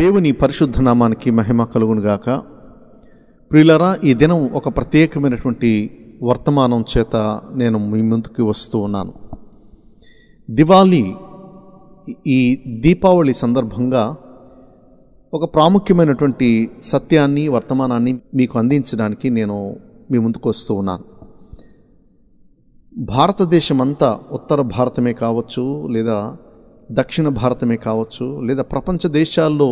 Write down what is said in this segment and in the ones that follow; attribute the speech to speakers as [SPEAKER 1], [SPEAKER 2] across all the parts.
[SPEAKER 1] దేవుని పరిశుద్ధ నామానికి మహిమ కలుగునుగాక ప్రియులరా ఈ దినం ఒక ప్రత్యేకమైనటువంటి వర్తమానం చేత నేను మీ ముందుకు వస్తూ ఉన్నాను దివాళీ ఈ దీపావళి సందర్భంగా ఒక ప్రాముఖ్యమైనటువంటి సత్యాన్ని వర్తమానాన్ని మీకు అందించడానికి నేను మీ ముందుకు వస్తూ ఉన్నాను భారతదేశం అంతా ఉత్తర భారతమే కావచ్చు లేదా దక్షిణ భారతమే కావచ్చు లేదా ప్రపంచ దేశాల్లో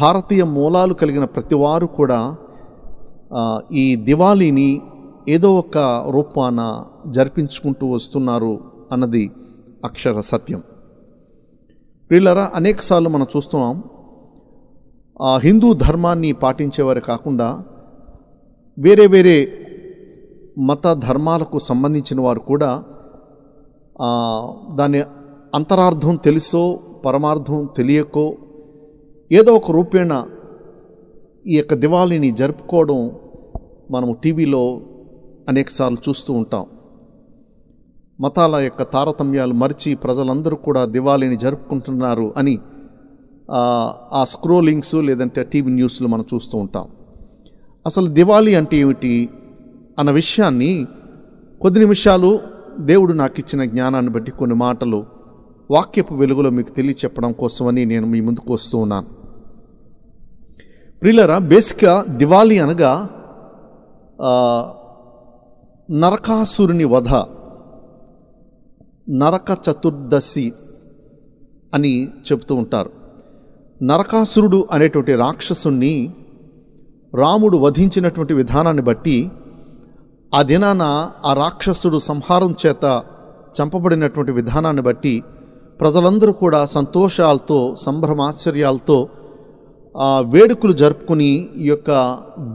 [SPEAKER 1] భారతీయ మూలాలు కలిగిన ప్రతివారు కూడా ఈ దివాళీని ఏదో ఒక రూపాన జరిపించుకుంటూ వస్తున్నారు అన్నది అక్షర సత్యం వీళ్ళరా అనేకసార్లు మనం చూస్తున్నాం హిందూ ధర్మాన్ని పాటించేవారు కాకుండా వేరే వేరే మత ధర్మాలకు సంబంధించిన వారు కూడా దాన్ని అంతరార్థం తెలుసో పరమార్థం తెలియకో ఏదో ఒక రూపేణ ఈ యొక్క దివాళీని జరుపుకోవడం మనము టీవీలో అనేకసార్లు చూస్తూ ఉంటాం మతాల యొక్క తారతమ్యాలు మరిచి ప్రజలందరూ కూడా దివాళీని జరుపుకుంటున్నారు అని ఆ స్క్రోలింగ్స్ లేదంటే టీవీ న్యూస్లు మనం చూస్తూ ఉంటాం అసలు దివాళీ అంటే ఏమిటి అన్న విషయాన్ని కొద్ది నిమిషాలు దేవుడు నాకు ఇచ్చిన జ్ఞానాన్ని బట్టి కొన్ని మాటలు వాక్యపు వెలుగులో మీకు తెలియచెప్పడం కోసమని నేను మీ ముందుకు వస్తూ ఉన్నాను ప్రియులరా బేసిక్గా దివాళీ అనగా నరకాసురుని వధ నరక చతుర్దశి అని చెబుతూ ఉంటారు నరకాసురుడు అనేటువంటి రాక్షసుణ్ణి రాముడు వధించినటువంటి విధానాన్ని బట్టి ఆ దినాన ఆ రాక్షసుడు సంహారం చేత చంపబడినటువంటి విధానాన్ని బట్టి ప్రజలందరూ కూడా సంతోషాలతో సంభ్రమాశ్చర్యాలతో వేడుకలు జరుపుకుని ఈ యొక్క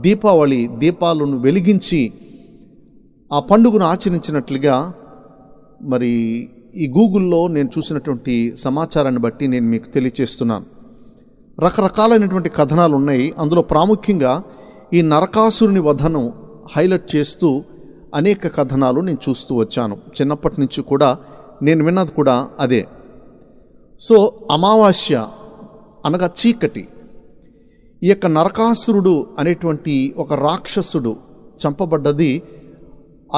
[SPEAKER 1] దీపావళి దీపాలను వెలిగించి ఆ పండుగను ఆచరించినట్లుగా మరి ఈ గూగుల్లో నేను చూసినటువంటి సమాచారాన్ని బట్టి నేను మీకు తెలియచేస్తున్నాను రకరకాలైనటువంటి కథనాలు ఉన్నాయి అందులో ప్రాముఖ్యంగా ఈ నరకాసురుని వధను హైలైట్ చేస్తూ అనేక కథనాలు నేను చూస్తూ వచ్చాను చిన్నప్పటి నుంచి కూడా నేను విన్నది కూడా అదే సో అమావాస్య అనగా చీకటి ఈ యొక్క నరకాసురుడు అనేటువంటి ఒక రాక్షసుడు చంపబడ్డది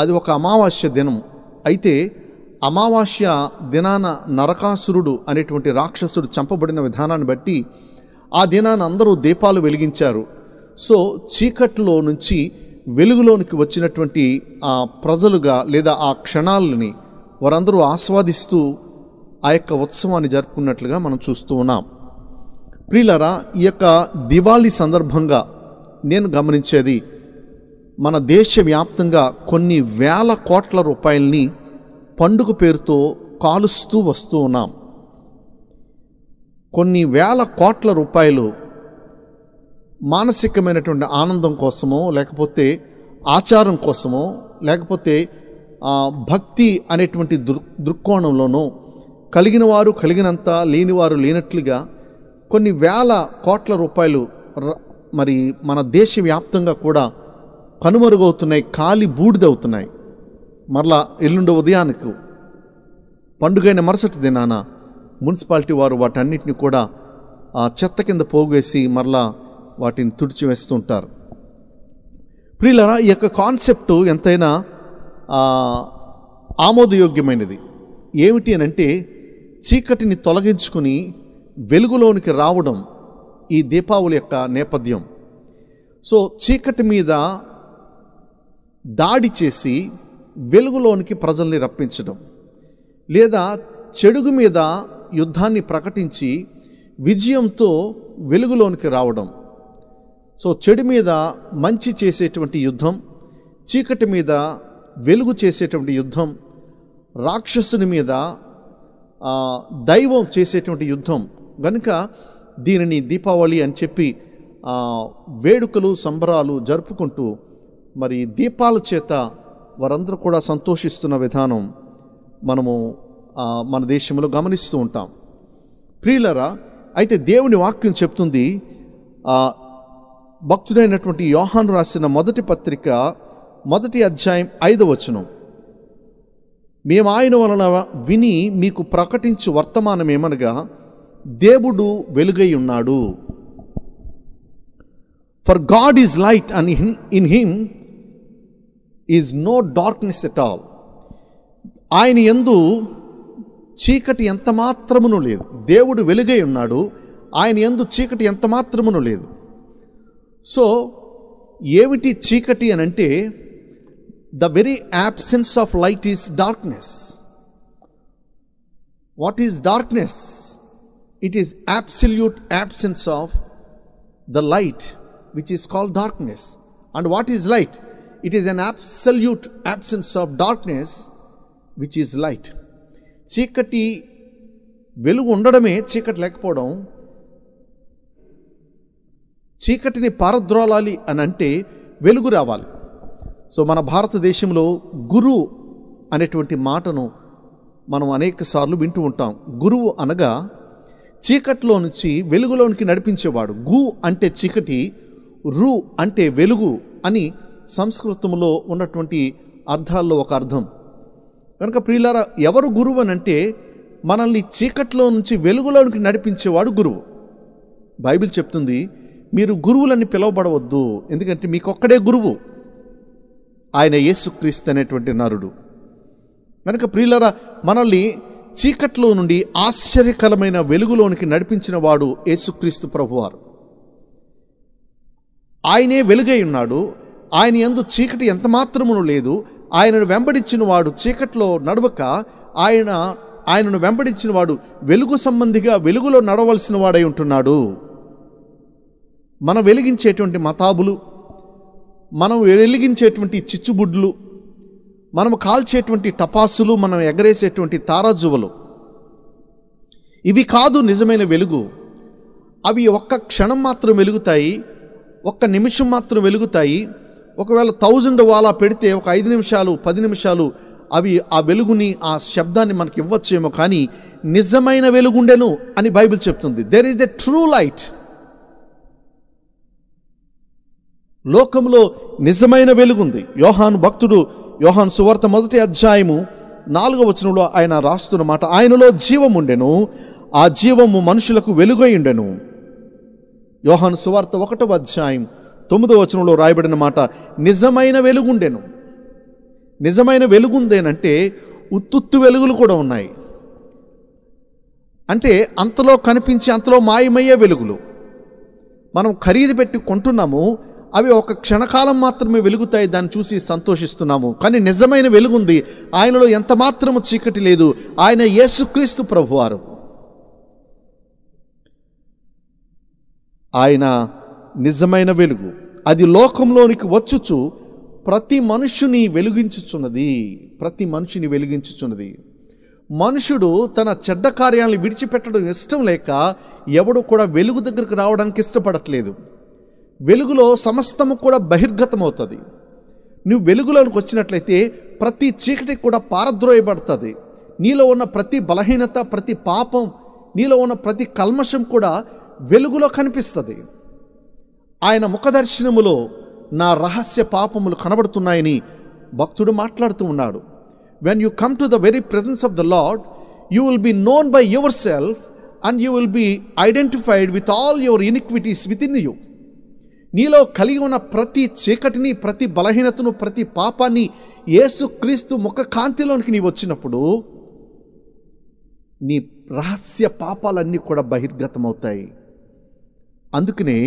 [SPEAKER 1] అది ఒక అమావాస్య దినం అయితే అమావాస్య దినాన నరకాసురుడు అనేటువంటి రాక్షసుడు చంపబడిన విధానాన్ని బట్టి ఆ దినాన అందరూ దీపాలు వెలిగించారు సో చీకట్లో నుంచి వెలుగులోనికి వచ్చినటువంటి ప్రజలుగా లేదా ఆ క్షణాలని వారందరూ ఆస్వాదిస్తూ ఆ యొక్క ఉత్సవాన్ని జరుపుకున్నట్లుగా మనం చూస్తూ ఉన్నాం ప్రియులరా ఈ యొక్క దివాళీ సందర్భంగా నేను గమనించేది మన దేశవ్యాప్తంగా కొన్ని వేల కోట్ల రూపాయల్ని పండుగ పేరుతో కాలుస్తూ వస్తూ ఉన్నాం కొన్ని వేల కోట్ల రూపాయలు మానసికమైనటువంటి ఆనందం కోసమో లేకపోతే ఆచారం కోసమో లేకపోతే భక్తి అనేటువంటి దృక్ దృక్కోణంలోనో కలిగిన వారు కలిగినంత లేనివారు లేనట్లుగా కొన్ని వేల కోట్ల రూపాయలు మరి మన దేశ వ్యాప్తంగా కూడా కనుమరుగవుతున్నాయి కాలి బూడిదవుతున్నాయి మరలా ఎల్లుండి ఉదయానికి పండుగైన మరుసటి దినాన మున్సిపాలిటీ వారు వాటన్నిటిని కూడా ఆ చెత్త కింద పోగేసి మరలా వాటిని తుడిచివేస్తుంటారు ప్రియులరా ఈ యొక్క కాన్సెప్ట్ ఎంతైనా ఆమోదయోగ్యమైనది ఏమిటి అని అంటే చీకటిని తొలగించుకుని వెలుగులోనికి రావడం ఈ దీపావళి యొక్క నేపథ్యం సో చీకటి మీద దాడి చేసి వెలుగులోనికి ప్రజల్ని రప్పించడం లేదా చెడుగు మీద యుద్ధాన్ని ప్రకటించి విజయంతో వెలుగులోనికి రావడం సో చెడు మీద మంచి చేసేటువంటి యుద్ధం చీకటి మీద వెలుగు చేసేటువంటి యుద్ధం రాక్షసుని మీద దైవం చేసేటువంటి యుద్ధం కనుక దీనిని దీపావళి అని చెప్పి వేడుకలు సంబరాలు జరుపుకుంటూ మరి దీపాల చేత వారందరూ కూడా సంతోషిస్తున్న విధానం మనము మన దేశంలో గమనిస్తూ ఉంటాం ప్రియులరా అయితే దేవుని వాక్యం చెప్తుంది భక్తుడైనటువంటి యోహాను రాసిన మొదటి పత్రిక మొదటి అధ్యాయం ఐదవ వచనం మేము ఆయన వలన విని మీకు ప్రకటించు వర్తమానం ఏమనగా దేవుడు వెలుగై ఉన్నాడు for God is light and in him is no darkness at all ఆయన ఎందు చీకటి ఎంత మాత్రమును లేదు దేవుడు వెలుగై ఉన్నాడు ఆయన ఎందు చీకటి ఎంత మాత్రమును లేదు సో ఏమిటి చీకటి అని అంటే the very absence of light is darkness what is darkness it is absolute absence of the light which is called darkness and what is light it is an absolute absence of darkness which is light చీకటి వెలుగు ఉండడమే చీకటి లేకపోవడం చీకటిని పారద్రోలాలి అని అంటే వెలుగు రావాలి సో మన భారతదేశంలో గురు అనేటువంటి మాటను మనం అనేక సార్లు వింటూ ఉంటాం గురువు అనగా చీకట్లో నుంచి వెలుగులోనికి నడిపించేవాడు గు అంటే చీకటి రు అంటే వెలుగు అని సంస్కృతంలో ఉన్నటువంటి అర్థాల్లో ఒక అర్థం కనుక ప్రియులారా ఎవరు గురువు అని అంటే మనల్ని చీకట్లో నుంచి వెలుగులోనికి నడిపించేవాడు గురువు బైబిల్ చెప్తుంది మీరు గురువులని పిలువబడవద్దు ఎందుకంటే మీకొక్కడే గురువు ఆయన యేసుక్రీస్తు అనేటువంటి నరుడు కనుక ప్రియులరా మనల్ని చీకట్లో నుండి ఆశ్చర్యకరమైన వెలుగులోనికి నడిపించిన వాడు యేసుక్రీస్తు ప్రభువారు ఆయనే వెలుగై ఉన్నాడు ఆయన ఎందు చీకటి ఎంత మాత్రమును లేదు ఆయనను వెంబడించిన వాడు చీకట్లో నడవక ఆయన ఆయనను వెంబడించిన వాడు వెలుగు సంబంధిగా వెలుగులో నడవలసిన వాడై ఉంటున్నాడు మన వెలిగించేటువంటి మతాబులు మనం వెలిగించేటువంటి చిచ్చుబుడ్లు మనం కాల్చేటువంటి టపాసులు మనం ఎగరేసేటువంటి తారాజువలు ఇవి కాదు నిజమైన వెలుగు అవి ఒక్క క్షణం మాత్రం వెలుగుతాయి ఒక్క నిమిషం మాత్రం వెలుగుతాయి ఒకవేళ థౌజండ్ వాలా పెడితే ఒక ఐదు నిమిషాలు పది నిమిషాలు అవి ఆ వెలుగుని ఆ శబ్దాన్ని మనకి ఇవ్వచ్చేమో కానీ నిజమైన వెలుగుండెను అని బైబిల్ చెప్తుంది there is a true light లోకంలో నిజమైన వెలుగుంది యోహాను భక్తుడు యోహాన్ సువార్త మొదటి అధ్యాయము నాలుగవ వచనంలో ఆయన రాస్తున్న మాట ఆయనలో జీవం ఉండెను ఆ జీవము మనుషులకు వెలుగై ఉండెను యోహాను సువార్త ఒకటవ అధ్యాయం తొమ్మిదవ వచనంలో రాయబడిన మాట నిజమైన వెలుగుండెను నిజమైన వెలుగుందేనంటే ఉత్తుత్తు వెలుగులు కూడా ఉన్నాయి అంటే అంతలో కనిపించి అంతలో మాయమయ్యే వెలుగులు మనం ఖరీదు పెట్టి కొంటున్నాము అవి ఒక క్షణకాలం మాత్రమే వెలుగుతాయి దాన్ని చూసి సంతోషిస్తున్నాము కానీ నిజమైన వెలుగుంది ఆయనలో ఎంత మాత్రము చీకటి లేదు ఆయన యేసుక్రీస్తు ప్రభువారు ఆయన నిజమైన వెలుగు అది లోకంలోనికి వచ్చుచు ప్రతి మనుషుని వెలిగించుచున్నది ప్రతి మనిషిని వెలిగించుచున్నది మనుషుడు తన చెడ్డ కార్యాలను విడిచిపెట్టడం ఇష్టం లేక ఎవడు కూడా వెలుగు దగ్గరకు రావడానికి ఇష్టపడట్లేదు వెలుగులో సమస్తము కూడా బహిర్గతమవుతుంది నువ్వు వెలుగులోనికి వచ్చినట్లయితే ప్రతి చీకటి కూడా పారద్రోయబడుతుంది నీలో ఉన్న ప్రతి బలహీనత ప్రతి పాపం నీలో ఉన్న ప్రతి కల్మషం కూడా వెలుగులో కనిపిస్తుంది ఆయన ముఖదర్శనములో నా రహస్య పాపములు కనబడుతున్నాయని భక్తుడు మాట్లాడుతూ ఉన్నాడు when you come to the very presence of the Lord you will be known by yourself and you will be identified with all your iniquities within you నీలో కలిగి ఉన్న ప్రతి చీకటిని ప్రతి బలహీనతను ప్రతి పాపాన్ని క్రీస్తు ముఖ కాంతిలోనికి నీ వచ్చినప్పుడు నీ రహస్య పాపాలన్నీ కూడా బహిర్గతమవుతాయి అందుకనే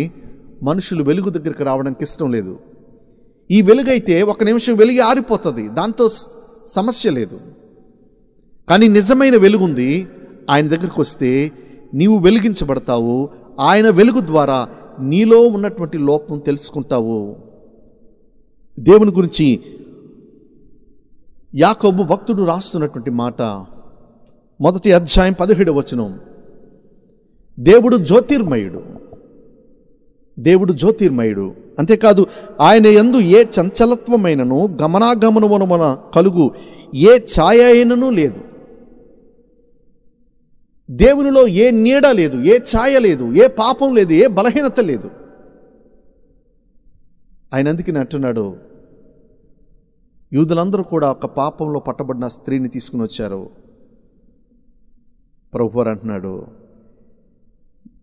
[SPEAKER 1] మనుషులు వెలుగు దగ్గరికి రావడానికి ఇష్టం లేదు ఈ వెలుగైతే ఒక నిమిషం వెలిగి ఆరిపోతుంది దాంతో సమస్య లేదు కానీ నిజమైన వెలుగుంది ఆయన దగ్గరికి వస్తే నీవు వెలిగించబడతావు ఆయన వెలుగు ద్వారా నీలో ఉన్నటువంటి లోపం తెలుసుకుంటావు దేవుని గురించి యాకోబు భక్తుడు రాస్తున్నటువంటి మాట మొదటి అధ్యాయం పదిహేడు వచనం దేవుడు జ్యోతిర్మయుడు దేవుడు జ్యోతిర్మయుడు అంతేకాదు ఆయన ఎందు ఏ చంచలత్వమైనను గమనాగమనమున కలుగు ఏ ఛాయ అయినను లేదు దేవునిలో ఏ నీడ లేదు ఏ ఛాయ లేదు ఏ పాపం లేదు ఏ బలహీనత లేదు ఆయన అందుకే అంటున్నాడు యూదులందరూ కూడా ఒక పాపంలో పట్టబడిన స్త్రీని తీసుకుని వచ్చారు ప్రభువారు అంటున్నాడు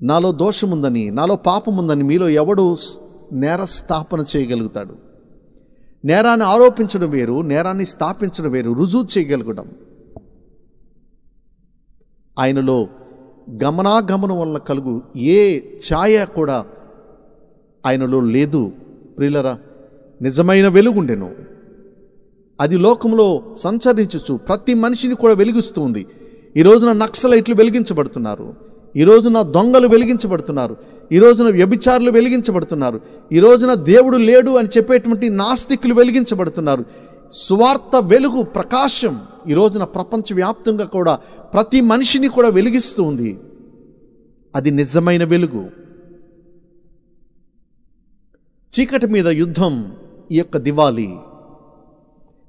[SPEAKER 1] నాలో దోషముందని నాలో పాపం ఉందని మీలో ఎవడు నేర స్థాపన చేయగలుగుతాడు నేరాన్ని ఆరోపించడం వేరు నేరాన్ని స్థాపించడం వేరు రుజువు చేయగలగడం ఆయనలో గమనాగమనం వల్ల కలుగు ఏ ఛాయ కూడా ఆయనలో లేదు ప్రియులరా నిజమైన వెలుగుండెను అది లోకంలో సంచరించచ్చు ప్రతి మనిషిని కూడా వెలిగిస్తుంది ఈ రోజున నక్సలైట్లు వెలిగించబడుతున్నారు ఈ రోజున దొంగలు వెలిగించబడుతున్నారు ఈ రోజున వ్యభిచారులు వెలిగించబడుతున్నారు ఈ రోజున దేవుడు లేడు అని చెప్పేటువంటి నాస్తికులు వెలిగించబడుతున్నారు స్వార్థ వెలుగు ప్రకాశం ఈ రోజున ప్రపంచవ్యాప్తంగా కూడా ప్రతి మనిషిని కూడా వెలిగిస్తూ ఉంది అది నిజమైన వెలుగు చీకటి మీద యుద్ధం ఈ యొక్క దివాళీ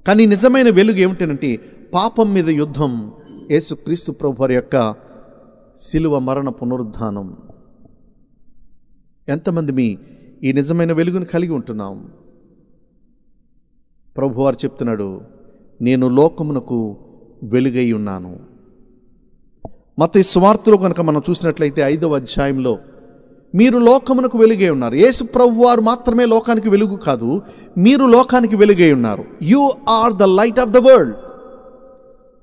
[SPEAKER 1] కానీ నిజమైన వెలుగు ఏమిటంటే పాపం మీద యుద్ధం యేసుక్రీస్తు ప్రభు యొక్క శిలువ మరణ పునరుద్ధానం ఎంతమంది మీ ఈ నిజమైన వెలుగును కలిగి ఉంటున్నాం ప్రభువారు చెప్తున్నాడు నేను లోకమునకు వెలుగై ఉన్నాను మత స్వార్థలో కనుక మనం చూసినట్లయితే ఐదవ అధ్యాయంలో మీరు లోకమునకు వెలుగై ఉన్నారు యేసు ప్రభు వారు మాత్రమే లోకానికి వెలుగు కాదు మీరు లోకానికి వెలుగై ఉన్నారు you are the light of the world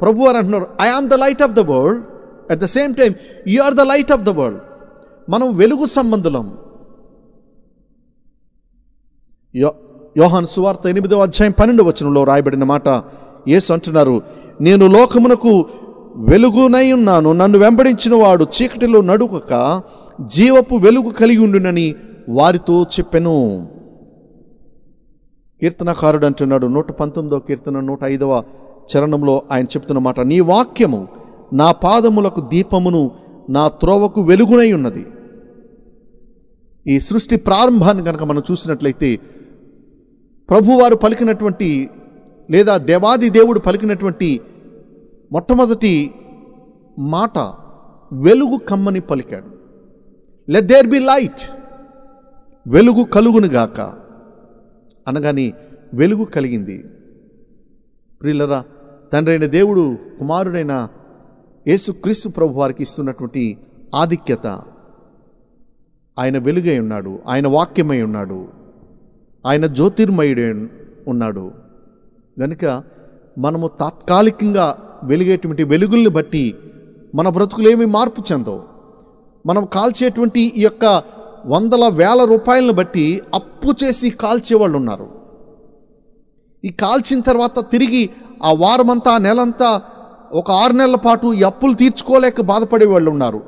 [SPEAKER 1] ప్రభు వారు అంటున్నారు I am the light of the world at the same time you are the light of the world మనం వెలుగు సంబంధులం యోహాన్ సువార్త ఎనిమిదవ అధ్యాయం పన్నెండు వచనంలో రాయబడిన మాట యేసు అంటున్నారు నేను లోకమునకు వెలుగునై ఉన్నాను నన్ను వెంబడించిన వాడు చీకటిలో నడుకక జీవపు వెలుగు కలిగి ఉండునని వారితో చెప్పెను కీర్తనకారుడు అంటున్నాడు నూట పంతొమ్మిదవ కీర్తన నూట ఐదవ చరణంలో ఆయన చెప్తున్న మాట నీ వాక్యము నా పాదములకు దీపమును నా త్రోవకు వెలుగునై ఉన్నది ఈ సృష్టి ప్రారంభాన్ని కనుక మనం చూసినట్లయితే ప్రభువారు పలికినటువంటి లేదా దేవాది దేవుడు పలికినటువంటి మొట్టమొదటి మాట వెలుగు కమ్మని పలికాడు లెట్ దేర్ బి లైట్ వెలుగు గాక అనగాని వెలుగు కలిగింది ప్రియులరా తండ్రైన దేవుడు కుమారుడైన యేసుక్రీస్తు ప్రభు వారికి ఇస్తున్నటువంటి ఆధిక్యత ఆయన వెలుగై ఉన్నాడు ఆయన వాక్యమై ఉన్నాడు ఆయన జ్యోతిర్మయుడే ఉన్నాడు కనుక మనము తాత్కాలికంగా వెలిగేటువంటి వెలుగుల్ని బట్టి మన బ్రతుకులేమి మార్పు చెందవు మనం కాల్చేటువంటి ఈ యొక్క వందల వేల రూపాయలను బట్టి అప్పు చేసి కాల్చేవాళ్ళు ఉన్నారు ఈ కాల్చిన తర్వాత తిరిగి ఆ వారమంతా నెలంతా ఒక ఆరు నెలల పాటు ఈ అప్పులు తీర్చుకోలేక బాధపడే వాళ్ళు ఉన్నారు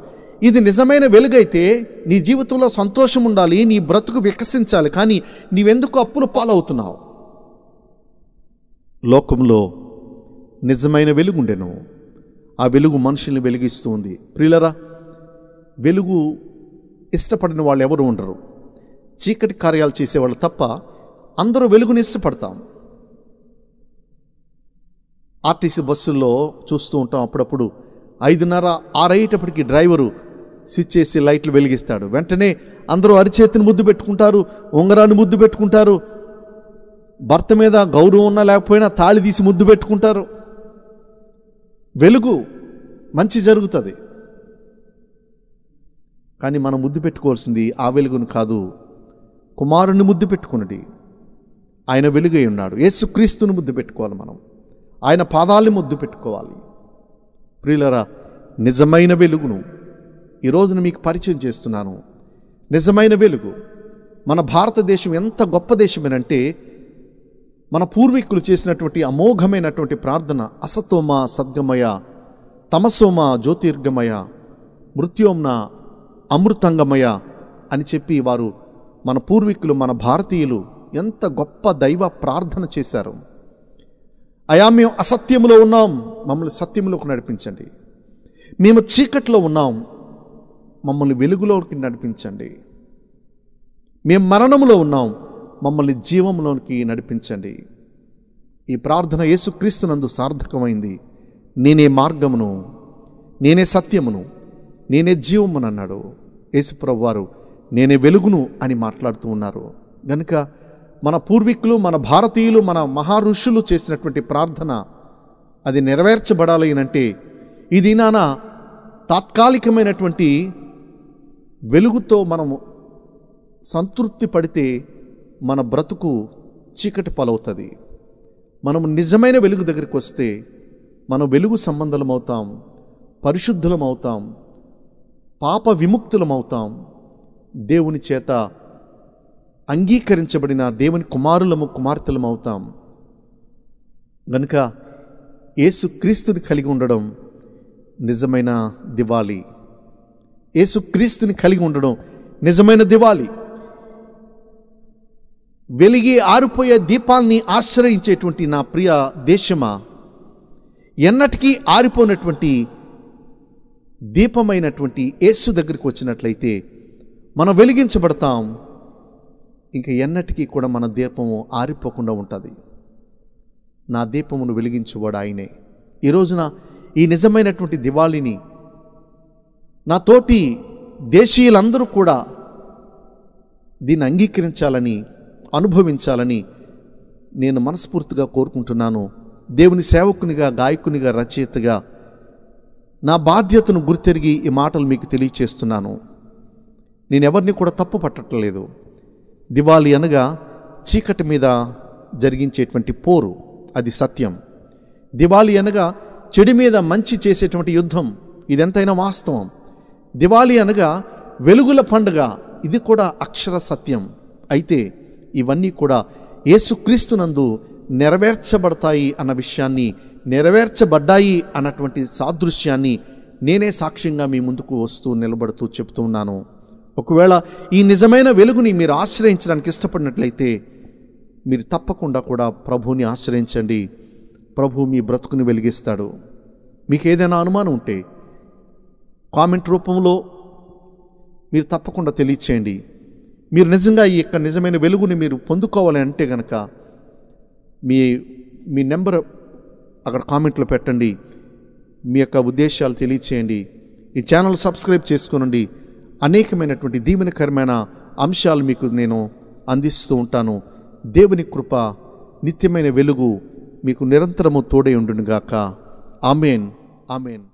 [SPEAKER 1] ఇది నిజమైన వెలుగైతే నీ జీవితంలో సంతోషం ఉండాలి నీ బ్రతుకు వికసించాలి కానీ నీవెందుకు అప్పులు పాలవుతున్నావు లోకంలో నిజమైన వెలుగుండెను ఆ వెలుగు మనుషుల్ని వెలిగిస్తూ ఉంది ప్రియులరా వెలుగు ఇష్టపడిన వాళ్ళు ఎవరు ఉండరు చీకటి కార్యాలు చేసేవాళ్ళు తప్ప అందరూ వెలుగుని ఇష్టపడతాం ఆర్టీసీ బస్సుల్లో చూస్తూ ఉంటాం అప్పుడప్పుడు ఐదున్నర ఆరయ్యేటప్పటికి డ్రైవరు స్విచ్ చేసి లైట్లు వెలిగిస్తాడు వెంటనే అందరూ అరిచేతిని ముద్దు పెట్టుకుంటారు ఉంగరాన్ని ముద్దు పెట్టుకుంటారు భర్త మీద గౌరవం ఉన్నా లేకపోయినా తాళి తీసి ముద్దు పెట్టుకుంటారు వెలుగు మంచి జరుగుతుంది కానీ మనం ముద్దు పెట్టుకోవాల్సింది ఆ వెలుగును కాదు కుమారుణ్ణి ముద్దు పెట్టుకున్నది ఆయన వెలుగై ఉన్నాడు యేసుక్రీస్తుని ముద్దు పెట్టుకోవాలి మనం ఆయన పాదాలని ముద్దు పెట్టుకోవాలి ప్రియులరా నిజమైన వెలుగును ఈరోజున మీకు పరిచయం చేస్తున్నాను నిజమైన వెలుగు మన భారతదేశం ఎంత గొప్ప దేశమేనంటే మన పూర్వీకులు చేసినటువంటి అమోఘమైనటువంటి ప్రార్థన అసతోమ సద్గమయ తమసోమ జ్యోతిర్గమయ మృత్యోమ్న అమృతంగమయ అని చెప్పి వారు మన పూర్వీకులు మన భారతీయులు ఎంత గొప్ప దైవ ప్రార్థన చేశారు అయా మేము అసత్యములో ఉన్నాం మమ్మల్ని సత్యములోకి నడిపించండి మేము చీకట్లో ఉన్నాం మమ్మల్ని వెలుగులోకి నడిపించండి మేము మరణంలో ఉన్నాం మమ్మల్ని జీవంలోనికి నడిపించండి ఈ ప్రార్థన నందు సార్థకమైంది నేనే మార్గమును నేనే సత్యమును నేనే జీవమును అన్నాడు యేసుప్రభు వారు నేనే వెలుగును అని మాట్లాడుతూ ఉన్నారు గనుక మన పూర్వీకులు మన భారతీయులు మన మహారుషులు చేసినటువంటి ప్రార్థన అది నెరవేర్చబడాలి అంటే ఇది నానా తాత్కాలికమైనటువంటి వెలుగుతో మనము సంతృప్తి పడితే మన బ్రతుకు చీకటి పాలవుతుంది మనం నిజమైన వెలుగు దగ్గరికి వస్తే మనం వెలుగు సంబంధులమవుతాం పరిశుద్ధులమవుతాం పాప విముక్తులమవుతాం దేవుని చేత అంగీకరించబడిన దేవుని కుమారులము కుమార్తెలమవుతాం గనుక యేసు క్రీస్తుని కలిగి ఉండడం నిజమైన దివాళీ యేసుక్రీస్తుని కలిగి ఉండడం నిజమైన దివాలి వెలిగి ఆరిపోయే దీపాల్ని ఆశ్రయించేటువంటి నా ప్రియ దేశమా ఎన్నటికీ ఆరిపోయినటువంటి దీపమైనటువంటి యేసు దగ్గరికి వచ్చినట్లయితే మనం వెలిగించబడతాం ఇంకా ఎన్నటికీ కూడా మన దీపము ఆరిపోకుండా ఉంటుంది నా దీపమును వెలిగించువాడు ఆయనే ఈ రోజున ఈ నిజమైనటువంటి దివాళిని నా తోటి దేశీయులందరూ కూడా దీన్ని అంగీకరించాలని అనుభవించాలని నేను మనస్ఫూర్తిగా కోరుకుంటున్నాను దేవుని సేవకునిగా గాయకునిగా రచయితగా నా బాధ్యతను గుర్తెరిగి ఈ మాటలు మీకు తెలియచేస్తున్నాను నేను ఎవరిని కూడా తప్పు పట్టట్లేదు దివాళి అనగా చీకటి మీద జరిగించేటువంటి పోరు అది సత్యం దివాళి అనగా చెడు మీద మంచి చేసేటువంటి యుద్ధం ఇదెంతైనా వాస్తవం దివాళీ అనగా వెలుగుల పండుగ ఇది కూడా అక్షర సత్యం అయితే ఇవన్నీ కూడా ఏసుక్రీస్తునందు నెరవేర్చబడతాయి అన్న విషయాన్ని నెరవేర్చబడ్డాయి అన్నటువంటి సాదృశ్యాన్ని నేనే సాక్ష్యంగా మీ ముందుకు వస్తూ నిలబడుతూ చెప్తూ ఉన్నాను ఒకవేళ ఈ నిజమైన వెలుగుని మీరు ఆశ్రయించడానికి ఇష్టపడినట్లయితే మీరు తప్పకుండా కూడా ప్రభువుని ఆశ్రయించండి ప్రభు మీ బ్రతుకుని వెలిగిస్తాడు మీకు ఏదైనా అనుమానం ఉంటే కామెంట్ రూపంలో మీరు తప్పకుండా తెలియచేయండి మీరు నిజంగా ఈ యొక్క నిజమైన వెలుగుని మీరు పొందుకోవాలి అంటే కనుక మీ మీ నెంబర్ అక్కడ కామెంట్లో పెట్టండి మీ యొక్క ఉద్దేశాలు తెలియచేయండి ఈ ఛానల్ సబ్స్క్రైబ్ చేసుకునండి అనేకమైనటువంటి దీవెనకరమైన అంశాలు మీకు నేను అందిస్తూ ఉంటాను దేవుని కృప నిత్యమైన వెలుగు మీకు నిరంతరము తోడై ఉండునుగాక ఆమెన్ ఆమెన్